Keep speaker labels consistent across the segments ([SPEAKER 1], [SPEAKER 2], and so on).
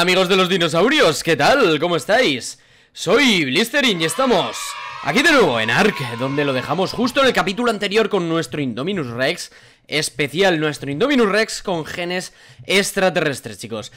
[SPEAKER 1] amigos de los dinosaurios, ¿qué tal? ¿Cómo estáis? Soy Blistering y estamos aquí de nuevo en Ark, donde lo dejamos justo en el capítulo anterior con nuestro Indominus Rex especial, nuestro Indominus Rex con genes extraterrestres, chicos.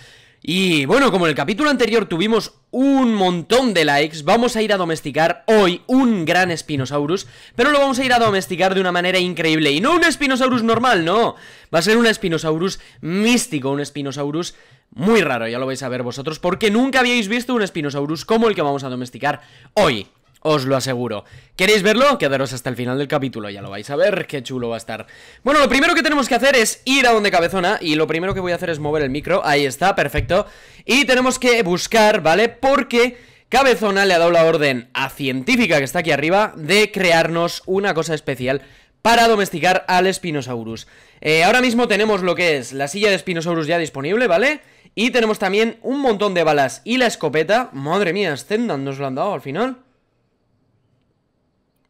[SPEAKER 1] Y bueno, como en el capítulo anterior tuvimos un montón de likes, vamos a ir a domesticar hoy un gran Spinosaurus, pero lo vamos a ir a domesticar de una manera increíble. Y no un Spinosaurus normal, no. Va a ser un Spinosaurus místico, un Spinosaurus muy raro, ya lo vais a ver vosotros, porque nunca habíais visto un Spinosaurus como el que vamos a domesticar hoy. Os lo aseguro. ¿Queréis verlo? Quedaros hasta el final del capítulo, ya lo vais a ver, qué chulo va a estar. Bueno, lo primero que tenemos que hacer es ir a donde cabezona, y lo primero que voy a hacer es mover el micro, ahí está, perfecto. Y tenemos que buscar, ¿vale? Porque... Cabezona le ha dado la orden a Científica, que está aquí arriba, de crearnos una cosa especial para domesticar al Spinosaurus. Eh, ahora mismo tenemos lo que es la silla de Spinosaurus ya disponible, ¿vale? vale y tenemos también un montón de balas y la escopeta. Madre mía, Zendan nos lo han dado al final.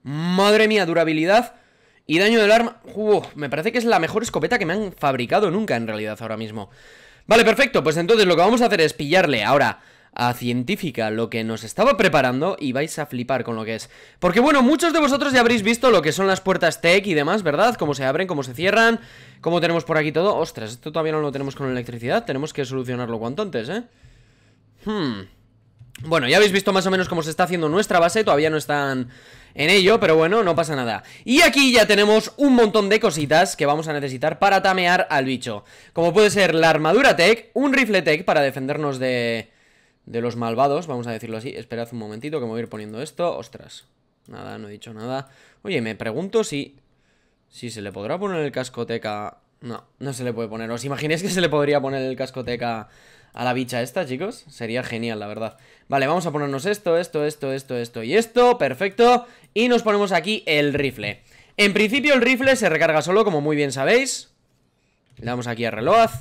[SPEAKER 1] Madre mía, durabilidad y daño del arma. me parece que es la mejor escopeta que me han fabricado nunca en realidad ahora mismo. Vale, perfecto. Pues entonces lo que vamos a hacer es pillarle ahora a científica, lo que nos estaba preparando y vais a flipar con lo que es. Porque bueno, muchos de vosotros ya habréis visto lo que son las puertas tech y demás, ¿verdad? Cómo se abren, cómo se cierran, cómo tenemos por aquí todo. Ostras, esto todavía no lo tenemos con electricidad, tenemos que solucionarlo cuanto antes, ¿eh? Hmm... Bueno, ya habéis visto más o menos cómo se está haciendo nuestra base, todavía no están en ello, pero bueno, no pasa nada. Y aquí ya tenemos un montón de cositas que vamos a necesitar para tamear al bicho. Como puede ser la armadura tech, un rifle tech para defendernos de de los malvados, vamos a decirlo así. Esperad un momentito que me voy a ir poniendo esto. Ostras, nada, no he dicho nada. Oye, me pregunto si... Si se le podrá poner el cascoteca... No, no se le puede poner. ¿Os imagináis que se le podría poner el cascoteca a la bicha esta, chicos? Sería genial, la verdad. Vale, vamos a ponernos esto, esto, esto, esto, esto y esto. Perfecto. Y nos ponemos aquí el rifle. En principio el rifle se recarga solo, como muy bien sabéis. Le damos aquí a reloj.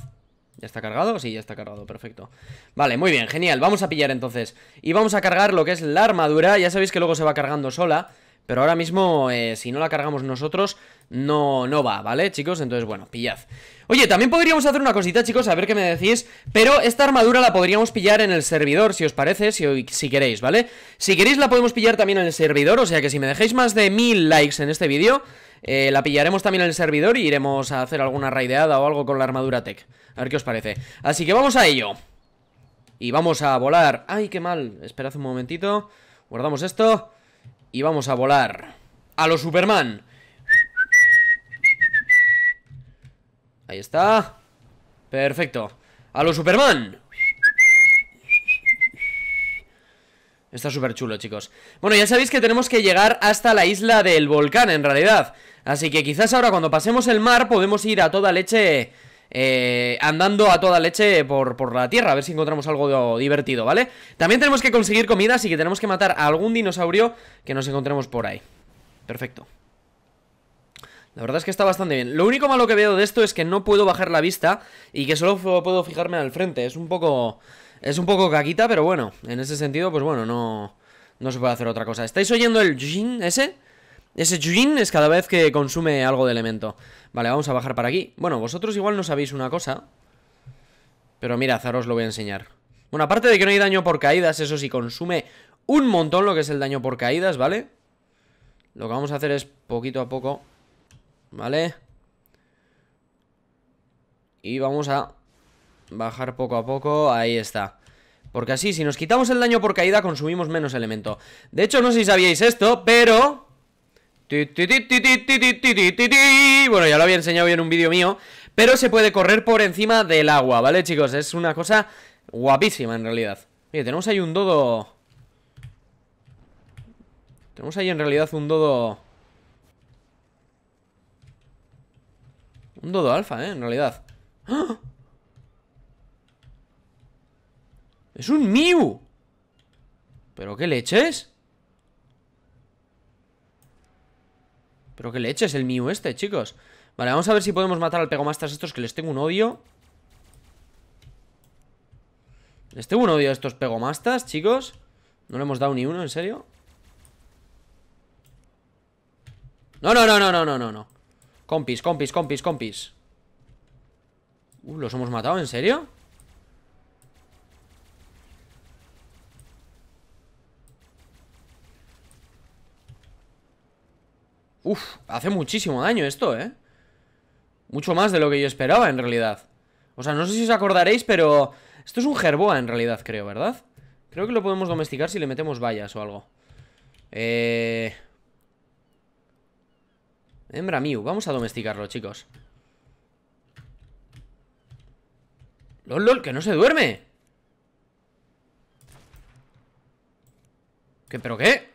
[SPEAKER 1] ¿Ya está cargado? Sí, ya está cargado, perfecto Vale, muy bien, genial, vamos a pillar entonces Y vamos a cargar lo que es la armadura Ya sabéis que luego se va cargando sola pero ahora mismo, eh, si no la cargamos nosotros, no, no va, ¿vale, chicos? Entonces, bueno, pillad. Oye, también podríamos hacer una cosita, chicos, a ver qué me decís Pero esta armadura la podríamos pillar en el servidor, si os parece, si, si queréis, ¿vale? Si queréis la podemos pillar también en el servidor O sea que si me dejáis más de mil likes en este vídeo eh, la pillaremos también en el servidor y iremos a hacer alguna raideada o algo con la armadura tech. A ver qué os parece. Así que vamos a ello. Y vamos a volar. ¡Ay, qué mal! Esperad un momentito. Guardamos esto. Y vamos a volar. ¡A lo Superman! Ahí está. Perfecto. ¡A lo Superman! Está súper chulo, chicos Bueno, ya sabéis que tenemos que llegar hasta la isla del volcán, en realidad Así que quizás ahora cuando pasemos el mar podemos ir a toda leche... Eh, andando a toda leche por, por, la tierra, a ver si encontramos algo divertido, ¿vale? También tenemos que conseguir comida, así que tenemos que matar a algún dinosaurio que nos encontremos por ahí. Perfecto. La verdad es que está bastante bien. Lo único malo que veo de esto es que no puedo bajar la vista y que solo puedo fijarme al frente. Es un poco... Es un poco caquita, pero bueno, en ese sentido, pues bueno, no, no se puede hacer otra cosa. ¿Estáis oyendo el Jin ese? Ese Jin es cada vez que consume algo de elemento. Vale, vamos a bajar para aquí. Bueno, vosotros igual no sabéis una cosa. Pero mira Zaros lo voy a enseñar. Bueno, aparte de que no hay daño por caídas, eso sí, consume un montón lo que es el daño por caídas, ¿vale? Lo que vamos a hacer es poquito a poco, ¿vale? Y vamos a Bajar poco a poco, ahí está Porque así, si nos quitamos el daño por caída Consumimos menos elemento De hecho, no sé si sabíais esto, pero... Bueno, ya lo había enseñado yo en un vídeo mío Pero se puede correr por encima del agua, ¿vale, chicos? Es una cosa guapísima, en realidad Mire, tenemos ahí un dodo... Tenemos ahí en realidad un dodo... Un dodo alfa, ¿eh? En realidad ¡Ah! ¡Es un Mew! ¿Pero qué leches? ¿Pero qué leches el Mew este, chicos? Vale, vamos a ver si podemos matar al pegomastas estos Que les tengo un odio Les tengo un odio a estos Pegomastas, chicos No le hemos dado ni uno, ¿en serio? No, no, no, no, no, no, no, no Compis, compis, compis, compis Uh, ¿los hemos matado? ¿En serio? Uf, hace muchísimo daño esto, ¿eh? Mucho más de lo que yo esperaba, en realidad O sea, no sé si os acordaréis, pero... Esto es un gerboa, en realidad, creo, ¿verdad? Creo que lo podemos domesticar si le metemos vallas o algo Eh... Hembra mío, vamos a domesticarlo, chicos ¡Lol, lol! ¡Que no se duerme! ¿Qué, pero qué?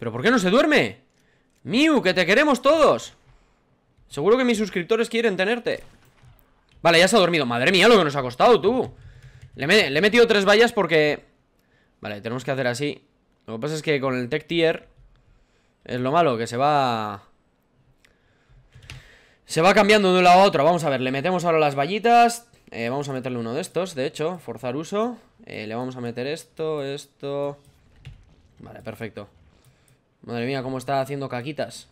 [SPEAKER 1] ¿Pero por qué no se duerme? Miu, que te queremos todos Seguro que mis suscriptores quieren tenerte Vale, ya se ha dormido Madre mía, lo que nos ha costado, tú Le, he metido tres vallas porque Vale, tenemos que hacer así Lo que pasa es que con el tech tier Es lo malo, que se va Se va cambiando de un lado a otro Vamos a ver, le metemos ahora las vallitas eh, Vamos a meterle uno de estos, de hecho Forzar uso eh, Le vamos a meter esto, esto Vale, perfecto Madre mía, cómo está haciendo caquitas.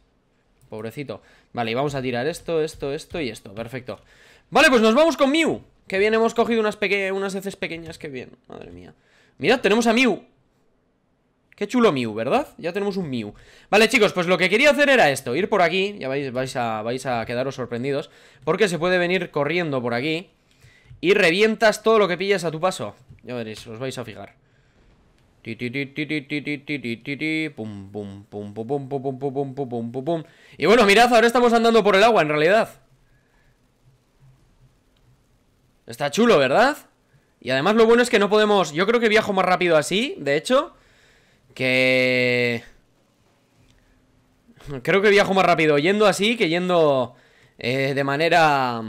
[SPEAKER 1] Pobrecito. Vale, y vamos a tirar esto, esto, esto y esto. Perfecto. Vale, pues nos vamos con Mew. Que bien, hemos cogido unas, unas heces pequeñas. Qué bien, madre mía. Mirad, tenemos a Mew. Qué chulo Mew, ¿verdad? Ya tenemos un Mew Vale, chicos, pues lo que quería hacer era esto Ir por aquí, ya vais, a, vais a quedaros sorprendidos Porque se puede venir corriendo por aquí Y revientas todo lo que pillas a tu paso Ya veréis, os vais a fijar y bueno, mirad, ahora estamos andando por el agua, en realidad. Está chulo, ¿verdad? Y además lo bueno es que no podemos... Yo creo que viajo más rápido así, de hecho. Que... Creo que viajo más rápido yendo así que yendo de manera...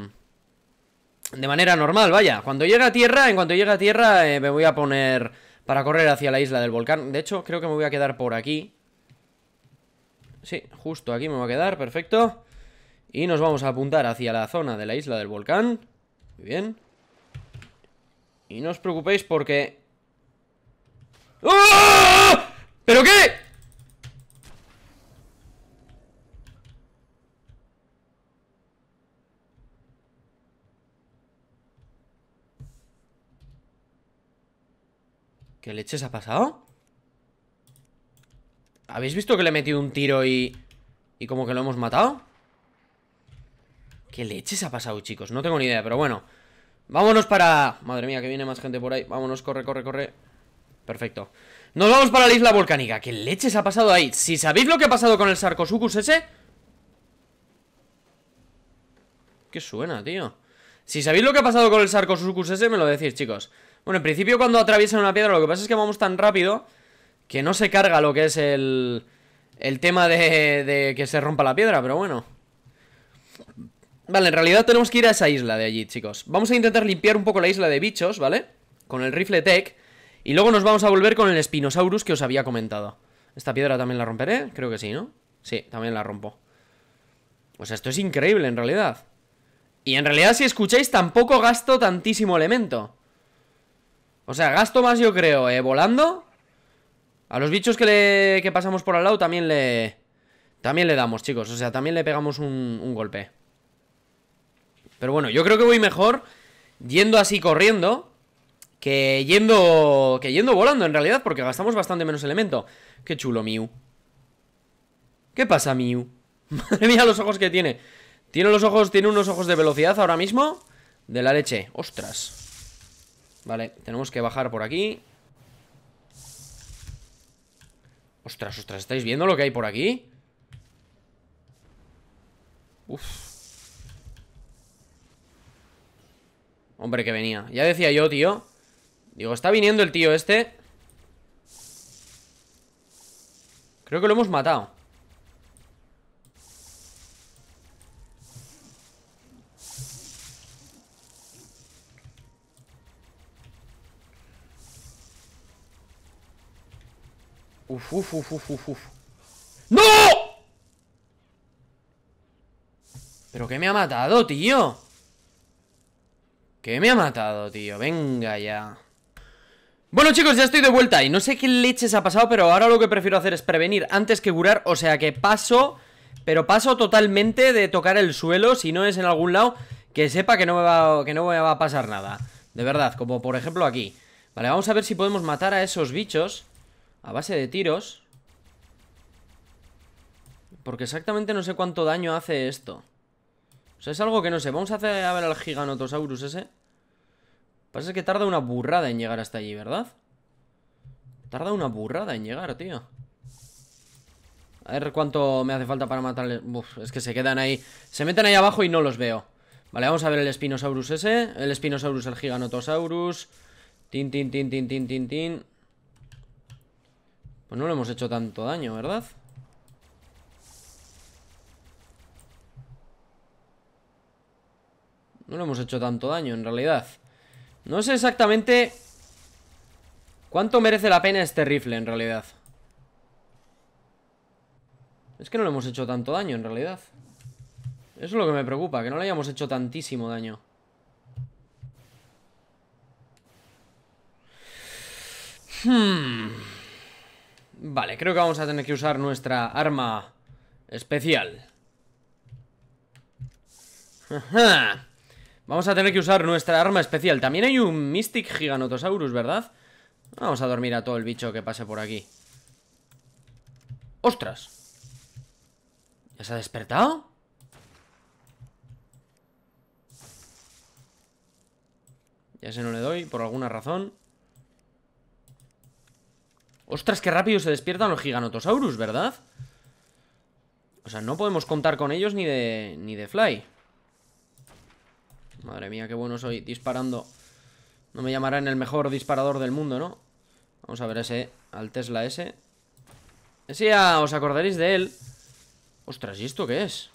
[SPEAKER 1] De manera normal, vaya. Cuando llega a tierra, en cuanto llega a tierra, me voy a poner para correr hacia la isla del volcán. De hecho, creo que me voy a quedar por aquí. Sí, justo aquí me voy a quedar, perfecto. Y nos vamos a apuntar hacia la zona de la isla del volcán. Muy bien. Y no os preocupéis porque... ¡Oh! ¿Pero qué? ¿Qué leches ha pasado? ¿Habéis visto que le he metido un tiro y... Y como que lo hemos matado? ¿Qué leches ha pasado, chicos? No tengo ni idea, pero bueno Vámonos para... Madre mía, que viene más gente por ahí Vámonos, corre, corre, corre Perfecto Nos vamos para la isla volcánica ¿Qué leches ha pasado ahí? Si sabéis lo que ha pasado con el Sarcosucus ese ¿Qué suena, tío? Si sabéis lo que ha pasado con el Sarcosucus ese Me lo decís, chicos bueno, en principio cuando atraviesan una piedra Lo que pasa es que vamos tan rápido Que no se carga lo que es el... El tema de, de que se rompa la piedra Pero bueno Vale, en realidad tenemos que ir a esa isla de allí, chicos Vamos a intentar limpiar un poco la isla de bichos, ¿vale? Con el rifle tech Y luego nos vamos a volver con el Spinosaurus que os había comentado ¿Esta piedra también la romperé? Creo que sí, ¿no? Sí, también la rompo Pues esto es increíble, en realidad Y en realidad, si escucháis, tampoco gasto tantísimo elemento o sea, gasto más yo creo, eh, volando A los bichos que, le, que pasamos por al lado también le... También le damos, chicos, o sea, también le pegamos un, golpe Pero bueno, yo creo que voy mejor Yendo así corriendo que yendo, que yendo volando en realidad Porque gastamos bastante menos elemento Qué chulo, Mew ¿Qué pasa, Mew? Madre mía los ojos que tiene Tiene los ojos, tiene unos ojos de velocidad ahora mismo De la leche, ostras Vale, tenemos que bajar por aquí Ostras, ostras, ¿estáis viendo lo que hay por aquí? Uf Hombre, que venía Ya decía yo, tío Digo, está viniendo el tío este Creo que lo hemos matado ¡No! ¿Pero qué me ha matado, tío? ¿Qué me ha matado, tío? Venga ya. Bueno chicos, ya estoy de vuelta y no sé qué leches ha pasado, pero ahora lo que prefiero hacer es prevenir antes que curar, o sea que paso, pero paso totalmente de tocar el suelo, si no es en algún lado, que sepa que no me que no me va a pasar nada, de verdad, como por ejemplo aquí. Vale, vamos a ver si podemos matar a esos bichos. A base de tiros. Porque exactamente no sé cuánto daño hace esto. O sea, es algo que no sé. Vamos a hacer a ver al Giganotosaurus ese. Pasa que tarda una burrada en llegar hasta allí, ¿verdad? Tarda una burrada en llegar, tío. A ver cuánto me hace falta para matarle. es que se quedan ahí. Se meten ahí abajo y no los veo. Vale, vamos a ver el Spinosaurus ese. El Spinosaurus, el Giganotosaurus. Tin, tin, tin, tin, tin, tin, tin. Pues no le hemos hecho tanto daño, ¿verdad? No le hemos hecho tanto daño, en realidad No sé exactamente ¿Cuánto merece la pena este rifle, en realidad? Es que no le hemos hecho tanto daño, en realidad Eso es lo que me preocupa Que no le hayamos hecho tantísimo daño Hmm Vale, creo que vamos a tener que usar nuestra arma especial. Vamos a tener que usar nuestra arma especial. También hay un Mystic Giganotosaurus, ¿verdad? Vamos a dormir a todo el bicho que pase por aquí. ¡Ostras! ¿Ya se ha despertado? Ya se no le doy, por alguna razón. Ostras, qué rápido se despiertan los giganotosaurus, ¿verdad? O sea, no podemos contar con ellos ni de, ni de fly. Madre mía, qué bueno soy disparando. No me llamarán el mejor disparador del mundo, ¿no? Vamos a ver ese, al Tesla ese. Ese ya os acordaréis de él. Ostras, ¿y esto qué es?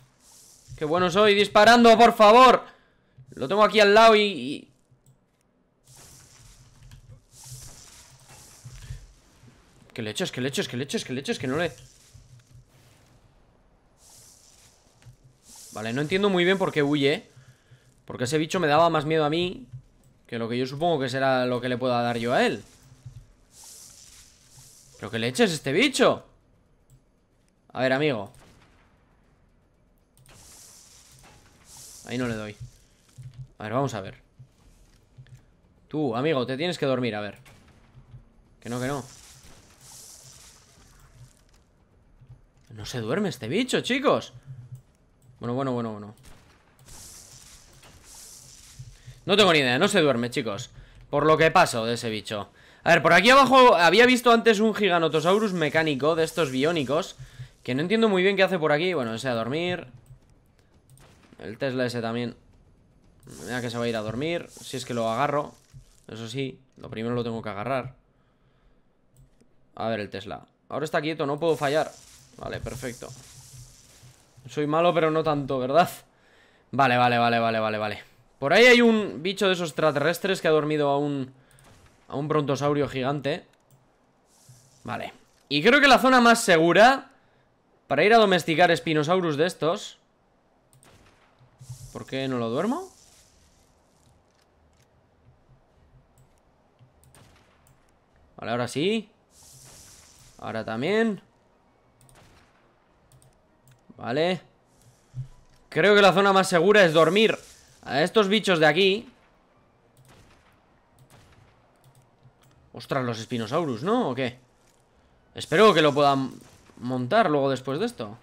[SPEAKER 1] ¡Qué bueno soy disparando, por favor! Lo tengo aquí al lado y... Que leches, que leches, que leches, que leches, que no le... Vale, no entiendo muy bien por qué huye Porque ese bicho me daba más miedo a mí Que lo que yo supongo que será lo que le pueda dar yo a él Pero que eches este bicho A ver, amigo Ahí no le doy A ver, vamos a ver Tú, amigo, te tienes que dormir, a ver Que no, que no No se duerme este bicho, chicos Bueno, bueno, bueno, bueno No tengo ni idea, no se duerme, chicos Por lo que paso de ese bicho A ver, por aquí abajo había visto antes un giganotosaurus mecánico De estos biónicos Que no entiendo muy bien qué hace por aquí Bueno, ese a dormir El Tesla ese también Mira que se va a ir a dormir Si es que lo agarro Eso sí, lo primero lo tengo que agarrar A ver el Tesla Ahora está quieto, no puedo fallar Vale, perfecto Soy malo, pero no tanto, ¿verdad? Vale, vale, vale, vale, vale, vale Por ahí hay un bicho de esos extraterrestres Que ha dormido a un... A un brontosaurio gigante Vale Y creo que la zona más segura Para ir a domesticar espinosaurus de estos ¿Por qué no lo duermo? Vale, ahora sí Ahora también ¿Vale? Creo que la zona más segura es dormir A estos bichos de aquí Ostras, los Spinosaurus, ¿no? ¿O qué? Espero que lo puedan montar luego después de esto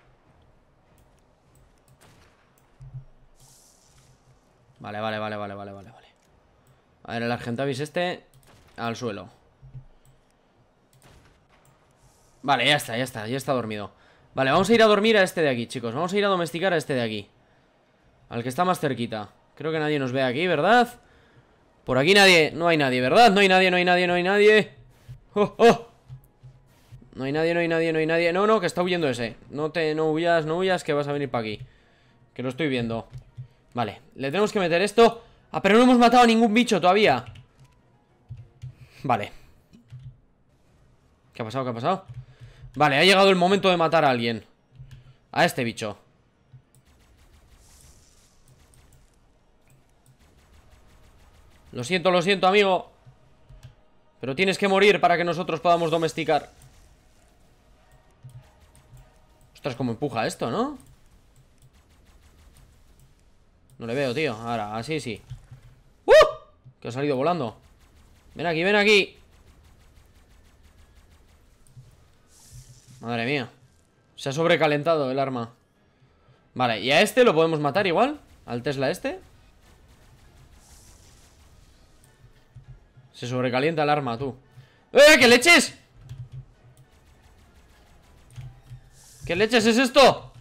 [SPEAKER 1] Vale, vale, vale, vale, vale, vale, vale A ver, el Argentavis este Al suelo Vale, ya está, ya está, ya está dormido Vale, vamos a ir a dormir a este de aquí, chicos Vamos a ir a domesticar a este de aquí Al que está más cerquita Creo que nadie nos ve aquí, ¿verdad? Por aquí nadie, no hay nadie, ¿verdad? No hay nadie, no hay nadie, no hay nadie ¡Oh, oh! No hay nadie, no hay nadie, no hay nadie No, no, que está huyendo ese No te, no huyas, no huyas, que vas a venir para aquí Que lo estoy viendo Vale, le tenemos que meter esto Ah, pero no hemos matado a ningún bicho todavía Vale ¿Qué ha pasado? ¿Qué ha pasado? Vale, ha llegado el momento de matar a alguien A este bicho Lo siento, lo siento, amigo Pero tienes que morir para que nosotros podamos domesticar Ostras, cómo empuja esto, ¿no? No le veo, tío Ahora, así sí ¡Uh! Que ha salido volando Ven aquí, ven aquí Madre mía. Se ha sobrecalentado el arma. Vale, ¿y a este lo podemos matar igual? ¿Al Tesla este? Se sobrecalienta el arma, tú. ¡Eh, qué leches! ¿Qué leches es esto?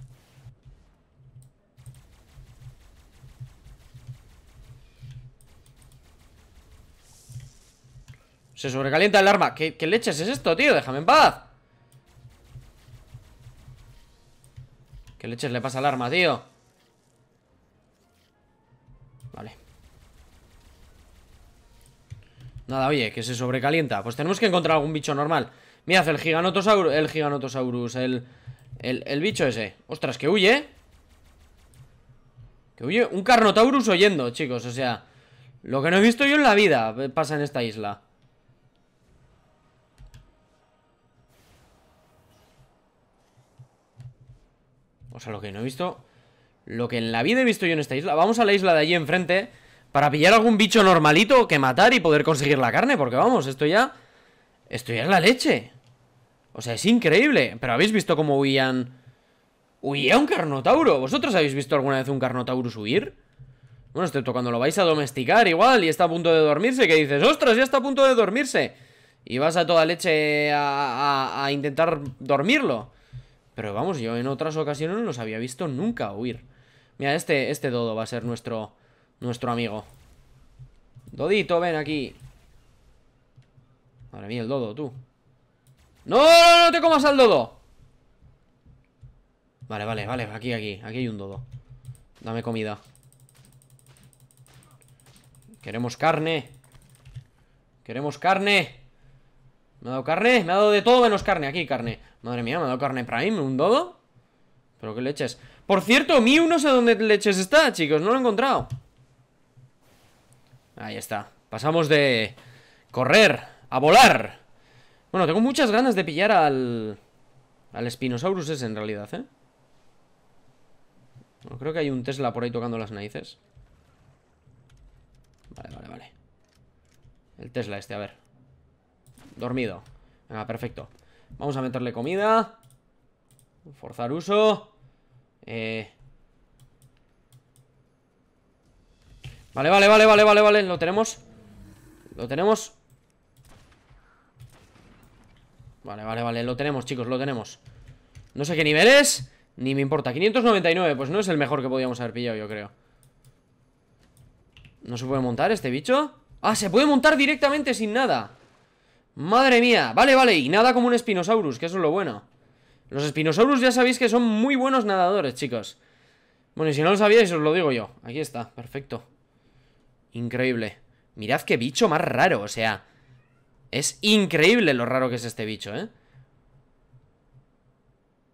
[SPEAKER 1] Se sobrecalienta el arma. ¿Qué, qué leches es esto, tío? Déjame en paz. le le pasa al arma, tío? Vale. Nada, oye, que se sobrecalienta. Pues tenemos que encontrar algún bicho normal. Mirad, el Giganotosaurus, el Giganotosaurus, el, el, el bicho ese. Ostras, que huye. ¿eh? Que huye un Carnotaurus oyendo, chicos. O sea, lo que no he visto yo en la vida pasa en esta isla. O sea, lo que no he visto... Lo que en la vida he visto yo en esta isla. Vamos a la isla de allí enfrente para pillar algún bicho normalito que matar y poder conseguir la carne. Porque vamos, esto ya... Esto ya es la leche. O sea, es increíble. Pero habéis visto cómo huían... Huía un carnotauro. ¿Vosotros habéis visto alguna vez un carnotaurus huir? Bueno, excepto cuando lo vais a domesticar igual y está a punto de dormirse, que dices, ostras, ya está a punto de dormirse. Y vas a toda leche a intentar dormirlo. Pero vamos, yo en otras ocasiones no los había visto nunca huir. Mira, este, este Dodo va a ser nuestro, nuestro amigo. Dodito, ven aquí. Madre mía, el Dodo, tú. ¡No, no, no te comas al Dodo! Vale, vale, vale, aquí, aquí, aquí hay un Dodo. Dame comida. Queremos carne. Queremos carne. ¿Me ha dado carne? Me ha dado de todo menos carne. Aquí, carne. Madre mía, me ha dado carne prime, un dodo Pero qué leches Por cierto, Miu no sé dónde leches está, chicos No lo he encontrado Ahí está Pasamos de correr a volar Bueno, tengo muchas ganas de pillar al... Al Spinosaurus ese en realidad, ¿eh? creo que hay un Tesla por ahí tocando las narices Vale, vale, vale El Tesla este, a ver Dormido Venga, perfecto Vamos a meterle comida. Forzar uso. Eh. Vale, vale, vale, vale, vale, vale. Lo tenemos. Lo tenemos. Vale, vale, vale. Lo tenemos, chicos, lo tenemos. No sé qué nivel es. Ni me importa. 599, pues no es el mejor que podíamos haber pillado, yo creo. ¿No se puede montar este bicho? Ah, se puede montar directamente sin nada. Madre mía, vale, vale, y nada como un espinosaurus, que eso es lo bueno Los espinosaurus ya sabéis que son muy buenos nadadores, chicos Bueno, y si no lo sabíais, os lo digo yo Aquí está, perfecto Increíble Mirad qué bicho más raro, o sea Es increíble lo raro que es este bicho, ¿eh?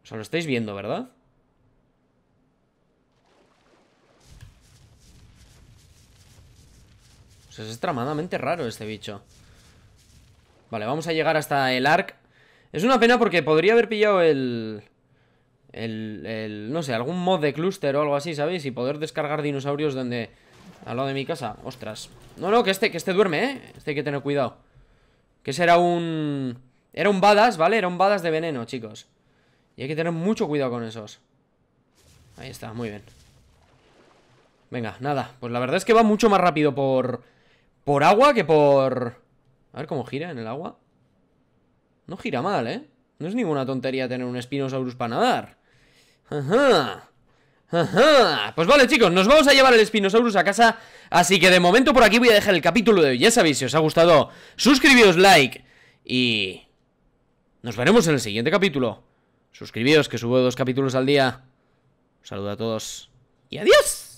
[SPEAKER 1] O sea, lo estáis viendo, ¿verdad? O sea, es extremadamente raro este bicho Vale, vamos a llegar hasta el arc. Es una pena porque podría haber pillado el... El, el, no sé, algún mod de clúster o algo así, ¿sabéis? Y poder descargar dinosaurios donde... Al lado de mi casa. Ostras. No, no, que este, que este duerme, ¿eh? Este hay que tener cuidado. Que ese era un... Era un badas, ¿vale? Era un badas de veneno, chicos. Y hay que tener mucho cuidado con esos. Ahí está, muy bien. Venga, nada. Pues la verdad es que va mucho más rápido por... Por agua que por... A ver cómo gira en el agua. No gira mal, ¿eh? No es ninguna tontería tener un Spinosaurus para nadar. Ajá. Ajá. Pues vale, chicos, nos vamos a llevar el Spinosaurus a casa. Así que de momento por aquí voy a dejar el capítulo de hoy. Ya sabéis, si os ha gustado, suscribíos, like y... Nos veremos en el siguiente capítulo. Suscribíos, que subo dos capítulos al día. Un saludo a todos y adiós.